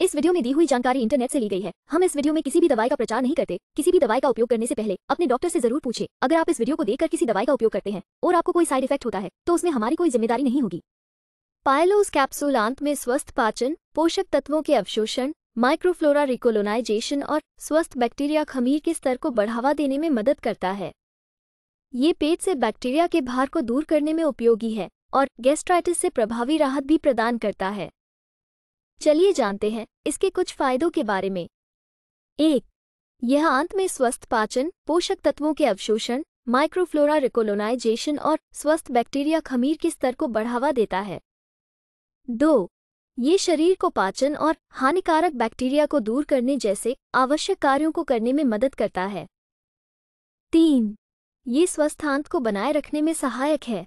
इस वीडियो में दी हुई जानकारी इंटरनेट से ली गई है हम इस वीडियो में किसी भी दवाई का प्रचार नहीं करते किसी भी दवाई का उपयोग करने से पहले अपने डॉक्टर से जरूर पूछे अगर आप इस वीडियो को देखकर किसी दवाई का उपयोग करते हैं और आपको कोई साइड इफेक्ट होता है तो उसमें हमारी कोई जिम्मेदारी नहीं होगी पायलोस कैप्सूल आंत में स्वस्थ पाचन पोषक तत्वों के अवशोषण माइक्रोफ्लोरा रिकोलोनाइजेशन और स्वस्थ बैक्टीरिया खमीर के स्तर को बढ़ावा देने में मदद करता है ये पेट से बैक्टीरिया के भार को दूर करने में उपयोगी है और गैस्ट्राइटिस से प्रभावी राहत भी प्रदान करता है चलिए जानते हैं इसके कुछ फायदों के बारे में एक यह आंत में स्वस्थ पाचन पोषक तत्वों के अवशोषण माइक्रोफ्लोरा रिकोलोनाइजेशन और स्वस्थ बैक्टीरिया खमीर के स्तर को बढ़ावा देता है दो ये शरीर को पाचन और हानिकारक बैक्टीरिया को दूर करने जैसे आवश्यक कार्यों को करने में मदद करता है तीन ये स्वस्थ आंत को बनाए रखने में सहायक है